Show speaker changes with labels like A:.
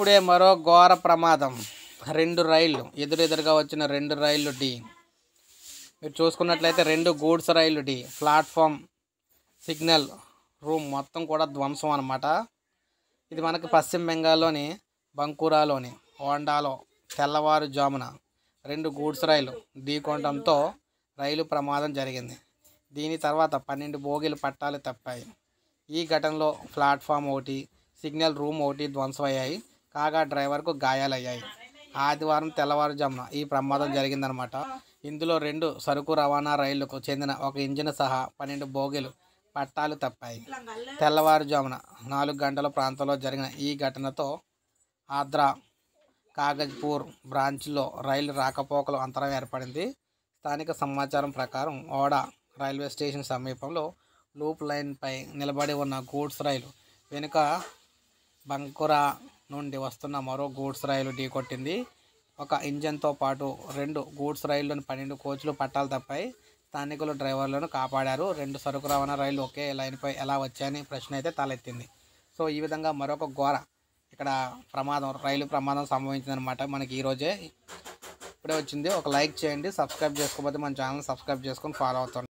A: ఇప్పుడే మరో ఘోర ప్రమాదం రెండు రైళ్ళు ఎదురెదురుగా వచ్చిన రెండు రైళ్ళు డి మీరు చూసుకున్నట్లయితే రెండు గూడ్స్ రైళ్ళు డి ప్లాట్ఫామ్ సిగ్నల్ రూమ్ మొత్తం కూడా ధ్వంసం అనమాట ఇది మనకి పశ్చిమ బెంగాల్లోని బంకూరాలోని హోండాలో తెల్లవారుజామున రెండు గూడ్స్ రైలు ఢీకొనడంతో రైలు ప్రమాదం జరిగింది దీని తర్వాత పన్నెండు బోగీలు పట్టాలు తప్పాయి ఈ ఘటనలో ప్లాట్ఫామ్ ఒకటి సిగ్నల్ రూమ్ ఒకటి ధ్వంసమయ్యాయి కాగా డ్రైవర్కు గాయాలయ్యాయి ఆదివారం తెల్లవారుజామున ఈ ప్రమాదం జరిగిందనమాట ఇందులో రెండు సరుకు రవాణా రైళ్లకు చెందిన ఒక ఇంజిన్ సహా పన్నెండు బోగీలు పట్టాలు తప్పాయి తెల్లవారుజామున నాలుగు గంటల ప్రాంతంలో జరిగిన ఈ ఘటనతో ఆద్రా కాగజ్పూర్ బ్రాంచ్లో రైలు రాకపోకలు అంతరం ఏర్పడింది స్థానిక సమాచారం ప్రకారం ఓడా రైల్వే స్టేషన్ సమీపంలో లూప్ లైన్పై నిలబడి ఉన్న గూడ్స్ రైలు వెనుక బంకురా నుండి వస్తున్న మరో గూడ్స్ రైలు ఢీకొట్టింది ఒక ఇంజన్తో పాటు రెండు గూడ్స్ రైళ్లను పన్నెండు కోచ్లు పట్టాలు తప్పాయి స్థానికులు డ్రైవర్లను కాపాడారు రెండు సరుకు రవాణా రైళ్లు ఒకే లైన్పై ఎలా వచ్చాయని ప్రశ్న అయితే తలెత్తింది సో ఈ విధంగా మరొక ఘోర ఇక్కడ ప్రమాదం రైలు ప్రమాదం సంభవించిందనమాట మనకి ఈరోజే ఇప్పుడే వచ్చింది ఒక లైక్ చేయండి సబ్స్క్రైబ్ చేసుకోకపోతే మన ఛానల్ సబ్స్క్రైబ్ చేసుకొని ఫాలో అవుతుంది